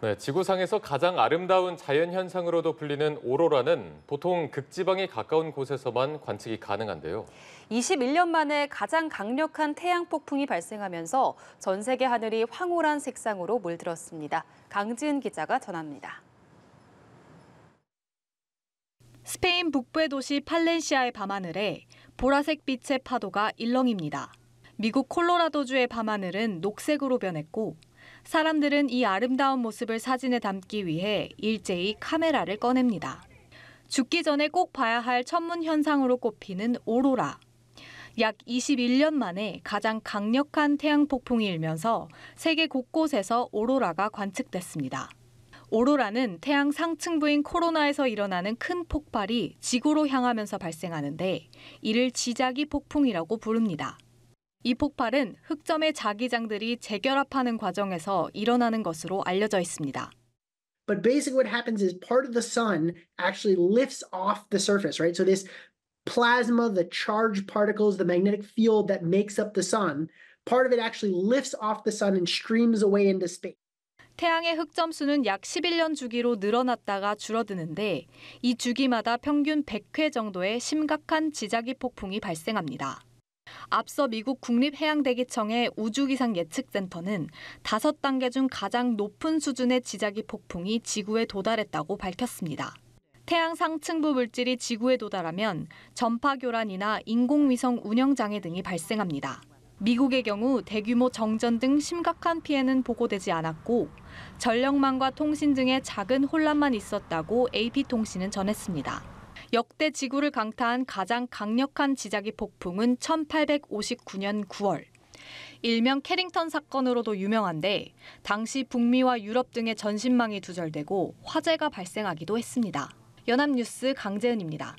네, 지구상에서 가장 아름다운 자연 현상으로도 불리는 오로라는 보통 극지방에 가까운 곳에서만 관측이 가능한데요. 21년 만에 가장 강력한 태양 폭풍이 발생하면서 전 세계 하늘이 황홀한 색상으로 물들었습니다. 강지은 기자가 전합니다. 스페인 북부의 도시 팔렌시아의 밤하늘에 보라색 빛의 파도가 일렁입니다. 미국 콜로라도주의 밤하늘은 녹색으로 변했고 사람들은 이 아름다운 모습을 사진에 담기 위해 일제히 카메라를 꺼냅니다. 죽기 전에 꼭 봐야 할 천문 현상으로 꼽히는 오로라. 약 21년 만에 가장 강력한 태양 폭풍이 일면서 세계 곳곳에서 오로라가 관측됐습니다. 오로라는 태양 상층부인 코로나에서 일어나는 큰 폭발이 지구로 향하면서 발생하는데 이를 지자기 폭풍이라고 부릅니다. 이 폭발은 흑점의 자기장들이 재결합하는 과정에서 일어나는 것으로 알려져 있습니다. But basically what happens is part of the sun actually lifts off the surface, right? So this plasma, the charged particles, the magnetic field that makes up the sun, part of it actually lifts off the sun and streams away into space. 태양의 흑점수는 약 11년 주기로 늘어났다가 줄어드는데 이 주기마다 평균 100회 정도의 심각한 지자기 폭풍이 발생합니다. 앞서 미국 국립해양대기청의 우주기상 예측센터는 다섯 단계 중 가장 높은 수준의 지자기 폭풍이 지구에 도달했다고 밝혔습니다. 태양 상층부 물질이 지구에 도달하면 전파 교란이나 인공위성 운영 장애 등이 발생합니다. 미국의 경우 대규모 정전 등 심각한 피해는 보고되지 않았고 전력망과 통신 등의 작은 혼란만 있었다고 AP통신은 전했습니다. 역대 지구를 강타한 가장 강력한 지자기 폭풍은 1859년 9월. 일명 캐링턴 사건으로도 유명한데 당시 북미와 유럽 등의 전신망이 두절되고 화재가 발생하기도 했습니다. 연합뉴스 강재은입니다.